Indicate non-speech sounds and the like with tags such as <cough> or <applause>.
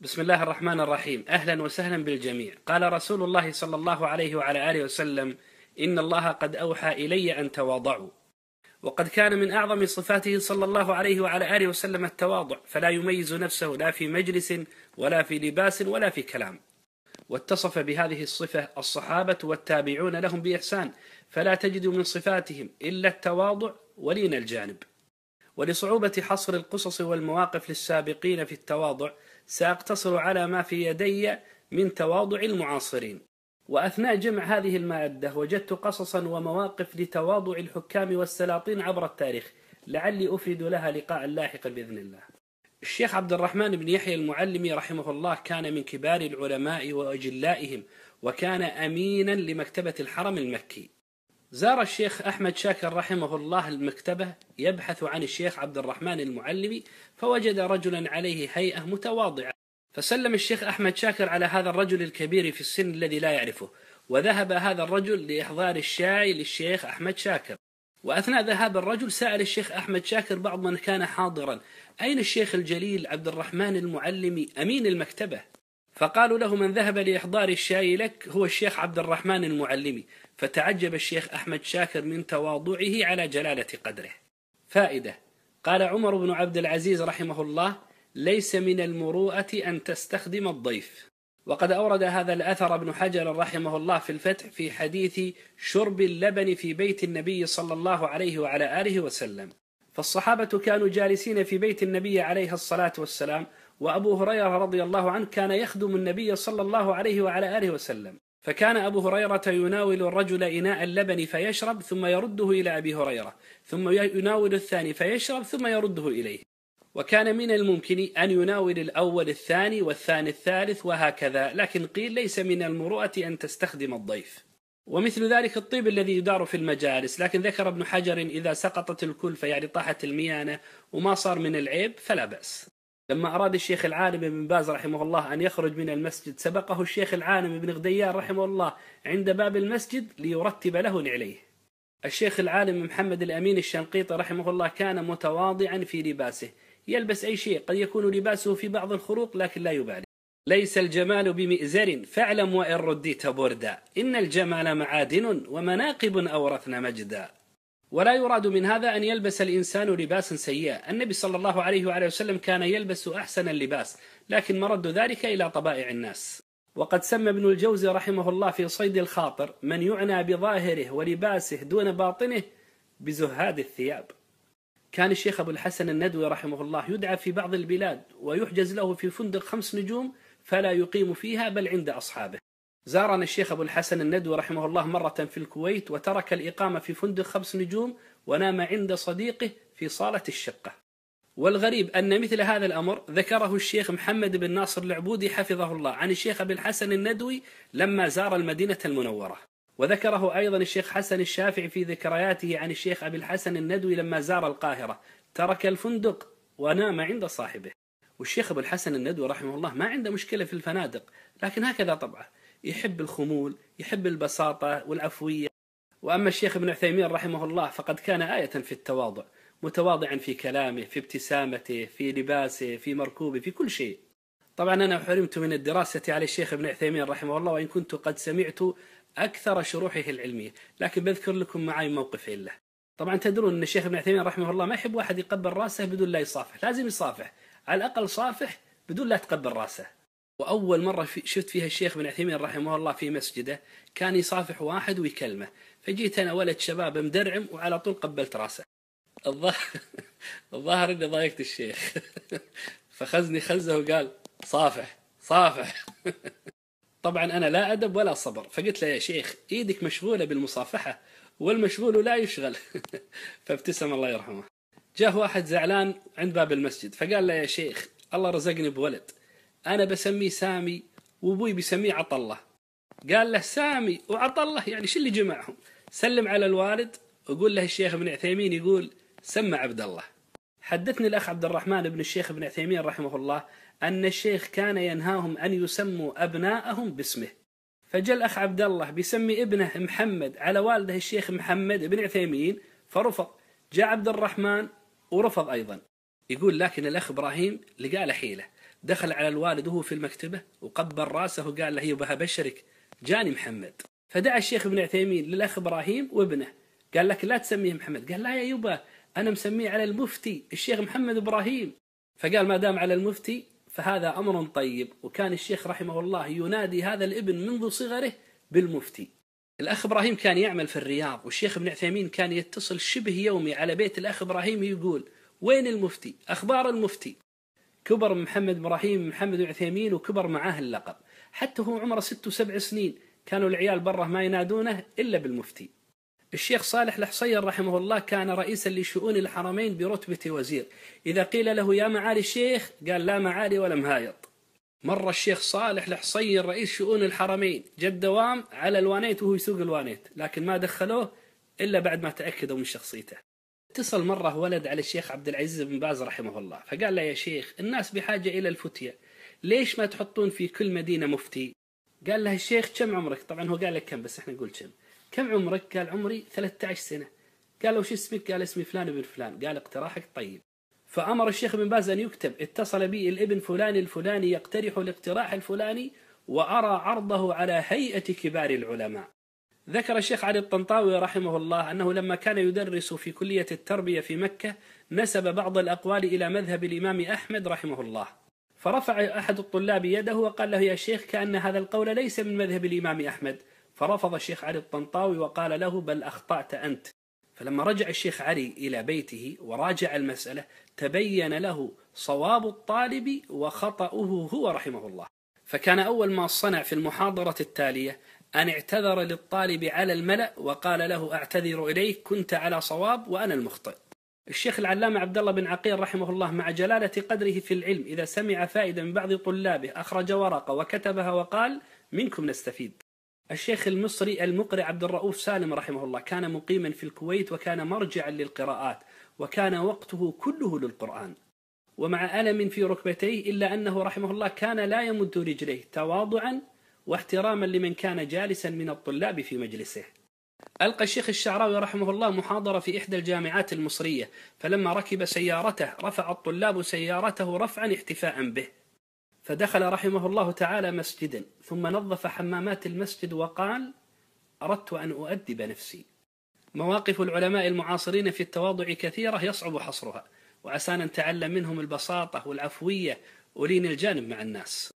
بسم الله الرحمن الرحيم أهلا وسهلا بالجميع قال رسول الله صلى الله عليه وعلى آله وسلم إن الله قد أوحى إلي أن تواضعوا وقد كان من أعظم صفاته صلى الله عليه وعلى آله وسلم التواضع فلا يميز نفسه لا في مجلس ولا في لباس ولا في كلام واتصف بهذه الصفة الصحابة والتابعون لهم بإحسان فلا تجد من صفاتهم إلا التواضع ولين الجانب ولصعوبة حصر القصص والمواقف للسابقين في التواضع سأقتصر على ما في يدي من تواضع المعاصرين وأثناء جمع هذه المادة وجدت قصصا ومواقف لتواضع الحكام والسلاطين عبر التاريخ لعلي أفيد لها لقاء لاحقا بإذن الله الشيخ عبد الرحمن بن يحيى المعلمي رحمه الله كان من كبار العلماء وأجلائهم وكان أمينا لمكتبة الحرم المكي زار الشيخ أحمد شاكر رحمه الله المكتبة يبحث عن الشيخ عبد الرحمن المعلمي فوجد رجلا عليه هيئة متواضعة فسلم الشيخ أحمد شاكر على هذا الرجل الكبير في السن الذي لا يعرفه وذهب هذا الرجل لإحضار الشاعي للشيخ أحمد شاكر وأثناء ذهاب الرجل سأل الشيخ أحمد شاكر بعض من كان حاضرا أين الشيخ الجليل عبد الرحمن المعلمي أمين المكتبة فقالوا له من ذهب لإحضار الشاي لك هو الشيخ عبد الرحمن المعلمي فتعجب الشيخ أحمد شاكر من تواضعه على جلالة قدره فائدة قال عمر بن عبد العزيز رحمه الله ليس من المروءة أن تستخدم الضيف وقد أورد هذا الأثر ابن حجر رحمه الله في الفتح في حديث شرب اللبن في بيت النبي صلى الله عليه وعلى آله وسلم فالصحابة كانوا جالسين في بيت النبي عليه الصلاة والسلام وأبو هريرة رضي الله عنه كان يخدم النبي صلى الله عليه وعلى آله وسلم فكان أبو هريرة يناول الرجل إناء اللبن فيشرب ثم يرده إلى أبي هريرة ثم يناول الثاني فيشرب ثم يرده إليه وكان من الممكن أن يناول الأول الثاني والثاني الثالث وهكذا لكن قيل ليس من المروءة أن تستخدم الضيف ومثل ذلك الطيب الذي يدار في المجالس لكن ذكر ابن حجر إذا سقطت الكلفة يعني طاحت الميانة وما صار من العيب فلا بأس لما أراد الشيخ العالم بن باز رحمه الله أن يخرج من المسجد سبقه الشيخ العالم بن غديان رحمه الله عند باب المسجد ليرتب له نعليه الشيخ العالم محمد الأمين الشنقيطي رحمه الله كان متواضعا في لباسه يلبس أي شيء قد يكون لباسه في بعض الخروق لكن لا يبالي ليس الجمال بمئزر فاعلم وإن رديت بردا إن الجمال معادن ومناقب أورثنا مجدا ولا يراد من هذا أن يلبس الإنسان لباسا سيئا النبي صلى الله عليه وآله وسلم كان يلبس أحسن اللباس لكن مرد ذلك إلى طبائع الناس وقد سمى ابن الجوزي رحمه الله في صيد الخاطر من يعنى بظاهره ولباسه دون باطنه بزهاد الثياب كان الشيخ أبو الحسن الندوي رحمه الله يدعى في بعض البلاد ويحجز له في فندق خمس نجوم فلا يقيم فيها بل عند أصحابه زارنا الشيخ أبو الحسن الندوي رحمه الله مرة في الكويت وترك الإقامة في فندق خمس نجوم ونام عند صديقه في صالة الشقة والغريب أن مثل هذا الأمر ذكره الشيخ محمد بن ناصر العبودي حفظه الله عن الشيخ أبي الحسن الندوي لما زار المدينة المنورة وذكره أيضا الشيخ حسن الشافعي في ذكرياته عن الشيخ أبي الحسن الندوي لما زار القاهرة ترك الفندق ونام عند صاحبه والشيخ أبو الحسن الندوي رحمه الله ما عنده مشكلة في الفنادق لكن هكذا طبعه يحب الخمول يحب البساطة والعفوية وأما الشيخ ابن عثيمين رحمه الله فقد كان آية في التواضع متواضعا في كلامه في ابتسامته في لباسه في مركوبه في كل شيء طبعا أنا حرمت من الدراسة على الشيخ ابن عثيمين رحمه الله وإن كنت قد سمعت أكثر شروحه العلمية لكن بذكر لكم معي موقف له طبعا تدرون أن الشيخ ابن عثيمين رحمه الله ما يحب واحد يقبل راسه بدون لا يصافح لازم يصافح على الأقل صافح بدون لا تقبل راسه واول مره شفت فيها الشيخ بن عثيمين رحمه الله في مسجده كان يصافح واحد ويكلمه فجيت انا ولد شباب مدرعم وعلى طول قبلت راسه الظاهر <laughs> الظاهر اني ضايقت الشيخ <laughs> فخزني خزه وقال صافح صافح <laughs> طبعا انا لا ادب ولا صبر فقلت له يا شيخ ايدك مشغوله بالمصافحه والمشغول لا يشغل فابتسم الله يرحمه جاه واحد زعلان عند باب المسجد فقال له يا شيخ الله رزقني بولد انا بسميه سامي وابوي بيسميه عطله قال له سامي وعطله يعني شو اللي جمعهم سلم على الوالد وقول له الشيخ ابن عثيمين يقول سمى عبد الله حدثني الاخ عبد الرحمن بن الشيخ ابن عثيمين رحمه الله ان الشيخ كان ينهاهم ان يسموا ابناءهم باسمه فجاء الاخ عبد الله بيسمي ابنه محمد على والده الشيخ محمد بن عثيمين فرفض جاء عبد الرحمن ورفض ايضا يقول لكن الاخ ابراهيم لقى له حيله دخل على الوالد وهو في المكتبة وقبل راسه وقال له يبها بشرك جاني محمد فدعا الشيخ ابن عثيمين للأخ إبراهيم وابنه قال لك لا تسميه محمد قال لا يا يبا أنا مسميه على المفتي الشيخ محمد إبراهيم فقال ما دام على المفتي فهذا أمر طيب وكان الشيخ رحمه الله ينادي هذا الابن منذ صغره بالمفتي الأخ إبراهيم كان يعمل في الرياض والشيخ ابن عثيمين كان يتصل شبه يومي على بيت الأخ إبراهيم يقول وين المفتي أخبار المفتي كبر محمد ابراهيم محمد عثيمين وكبر معاه اللقب حتى هو عمره ست وسبع سنين كانوا العيال بره ما ينادونه إلا بالمفتي الشيخ صالح الحصير رحمه الله كان رئيسا لشؤون الحرمين برتبة وزير إذا قيل له يا معالي الشيخ قال لا معالي ولا مهايط مر الشيخ صالح الحصير رئيس شؤون الحرمين جد دوام على الوانيت وهو يسوق الوانيت لكن ما دخلوه إلا بعد ما تأكدوا من شخصيته اتصل مرة ولد على الشيخ عبد العزيز بن باز رحمه الله فقال له يا شيخ الناس بحاجة إلى الفتية ليش ما تحطون في كل مدينة مفتي قال له الشيخ كم عمرك طبعا هو قال لك كم بس احنا نقول كم كم عمرك قال عمري 13 سنة قال له وش اسمك قال اسمي فلان بن فلان قال اقتراحك طيب فأمر الشيخ بن باز أن يكتب اتصل بي الابن فلان الفلاني يقترح الاقتراح الفلاني وأرى عرضه على هيئة كبار العلماء ذكر الشيخ علي الطنطاوي رحمه الله أنه لما كان يدرس في كلية التربية في مكة نسب بعض الأقوال إلى مذهب الإمام أحمد رحمه الله فرفع أحد الطلاب يده وقال له يا شيخ كأن هذا القول ليس من مذهب الإمام أحمد فرفض الشيخ علي الطنطاوي وقال له بل أخطأت أنت فلما رجع الشيخ علي إلى بيته وراجع المسألة تبين له صواب الطالب وخطأه هو رحمه الله فكان أول ما صنع في المحاضرة التالية أن اعتذر للطالب على الملأ وقال له أعتذر إليك كنت على صواب وأنا المخطئ الشيخ العلامة عبد الله بن عقيل رحمه الله مع جلالة قدره في العلم إذا سمع فائدة من بعض طلابه أخرج ورقة وكتبها وقال منكم نستفيد الشيخ المصري المقرئ عبد الرؤوف سالم رحمه الله كان مقيما في الكويت وكان مرجعا للقراءات وكان وقته كله للقرآن ومع ألم في ركبتيه إلا أنه رحمه الله كان لا يمد رجليه تواضعا واحتراما لمن كان جالسا من الطلاب في مجلسه ألقى الشيخ الشعراوي رحمه الله محاضرة في إحدى الجامعات المصرية فلما ركب سيارته رفع الطلاب سيارته رفعا احتفاء به فدخل رحمه الله تعالى مسجدا ثم نظف حمامات المسجد وقال أردت أن أؤدب نفسي مواقف العلماء المعاصرين في التواضع كثيرة يصعب حصرها وعسانا نتعلم منهم البساطة والعفوية ولين الجانب مع الناس